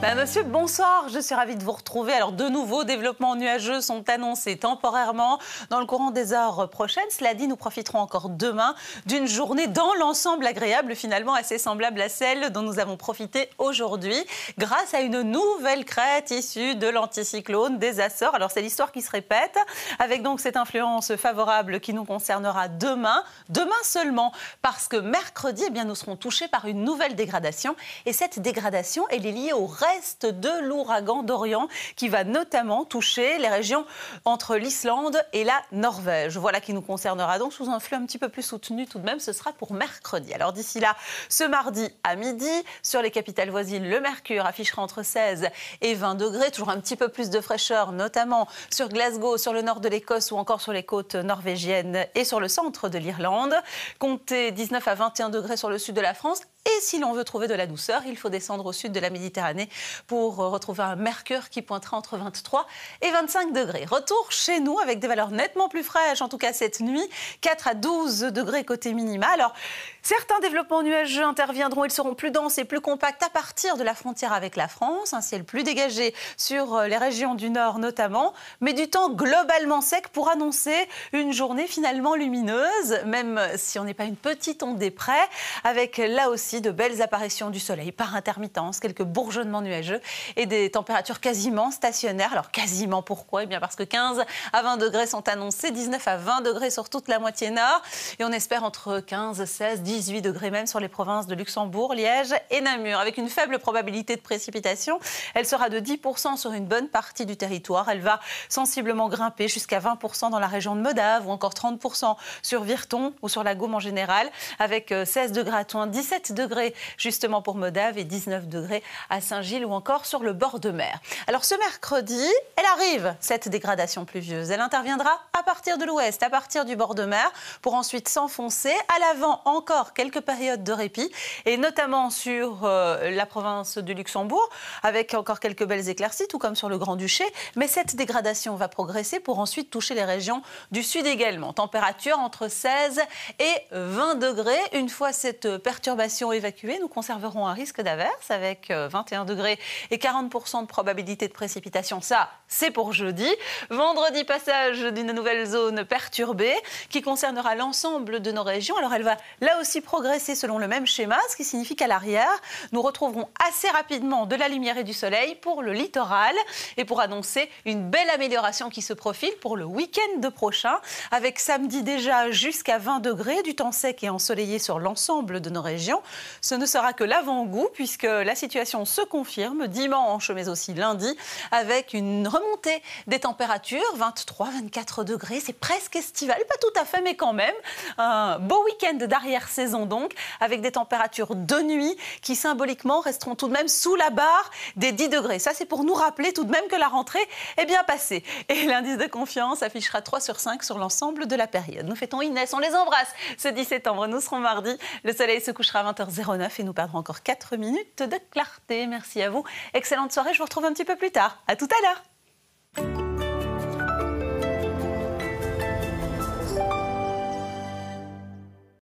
Bah, monsieur, bonsoir. Je suis ravie de vous retrouver. Alors, de nouveaux développements nuageux sont annoncés temporairement dans le courant des heures prochaines. Cela dit, nous profiterons encore demain d'une journée dans l'ensemble agréable, finalement assez semblable à celle dont nous avons profité aujourd'hui, grâce à une nouvelle crête issue de l'anticyclone des Açores. Alors, c'est l'histoire qui se répète, avec donc cette influence favorable qui nous concernera demain, demain seulement, parce que mercredi, eh bien, nous serons touchés par une nouvelle dégradation. Et cette dégradation, elle est liée au reste reste de l'ouragan d'Orient qui va notamment toucher les régions entre l'Islande et la Norvège. Voilà qui nous concernera donc sous un flux un petit peu plus soutenu tout de même. Ce sera pour mercredi. Alors d'ici là, ce mardi à midi, sur les capitales voisines, le mercure affichera entre 16 et 20 degrés. Toujours un petit peu plus de fraîcheur, notamment sur Glasgow, sur le nord de l'Écosse ou encore sur les côtes norvégiennes et sur le centre de l'Irlande. Comptez 19 à 21 degrés sur le sud de la France et si l'on veut trouver de la douceur, il faut descendre au sud de la Méditerranée pour euh, retrouver un mercure qui pointera entre 23 et 25 degrés. Retour chez nous avec des valeurs nettement plus fraîches, en tout cas cette nuit, 4 à 12 degrés côté minima. Alors, certains développements nuageux interviendront, ils seront plus denses et plus compacts à partir de la frontière avec la France, un ciel plus dégagé sur euh, les régions du nord notamment, mais du temps globalement sec pour annoncer une journée finalement lumineuse, même si on n'est pas une petite onde des près, avec là aussi de belles apparitions du soleil par intermittence, quelques bourgeonnements nuageux et des températures quasiment stationnaires. Alors quasiment pourquoi Eh bien parce que 15 à 20 degrés sont annoncés, 19 à 20 degrés sur toute la moitié nord et on espère entre 15, 16, 18 degrés même sur les provinces de Luxembourg, Liège et Namur avec une faible probabilité de précipitation. Elle sera de 10% sur une bonne partie du territoire. Elle va sensiblement grimper jusqu'à 20% dans la région de Modave ou encore 30% sur Virton ou sur la Gaume en général avec 16 euh, degrés à 17 degrés justement pour Modave et 19 degrés à Saint-Gilles ou encore sur le bord de mer. Alors ce mercredi, elle arrive, cette dégradation pluvieuse. Elle interviendra à partir de l'ouest, à partir du bord de mer, pour ensuite s'enfoncer. À l'avant, encore quelques périodes de répit, et notamment sur euh, la province du Luxembourg, avec encore quelques belles éclaircies, tout comme sur le Grand-Duché. Mais cette dégradation va progresser pour ensuite toucher les régions du sud également. Température entre 16 et 20 degrés. Une fois cette perturbation évacués, nous conserverons un risque d'averse avec 21 euh, degrés et 40% de probabilité de précipitation. Ça, c'est pour jeudi. Vendredi, passage d'une nouvelle zone perturbée qui concernera l'ensemble de nos régions. Alors elle va là aussi progresser selon le même schéma, ce qui signifie qu'à l'arrière, nous retrouverons assez rapidement de la lumière et du soleil pour le littoral et pour annoncer une belle amélioration qui se profile pour le week-end de prochain, avec samedi déjà jusqu'à 20 degrés, du temps sec et ensoleillé sur l'ensemble de nos régions. Ce ne sera que l'avant-goût puisque la situation se confirme dimanche mais aussi lundi avec une remontée des températures, 23-24 degrés, c'est presque estival, pas tout à fait mais quand même. Un beau week-end d'arrière-saison donc avec des températures de nuit qui symboliquement resteront tout de même sous la barre des 10 degrés. Ça c'est pour nous rappeler tout de même que la rentrée est bien passée. Et l'indice de confiance affichera 3 sur 5 sur l'ensemble de la période. Nous fêtons Inès, on les embrasse ce 10 septembre. Nous serons mardi. Le soleil se couchera à 20h. 09 et nous perdrons encore 4 minutes de clarté. Merci à vous. Excellente soirée. Je vous retrouve un petit peu plus tard. À tout à l'heure.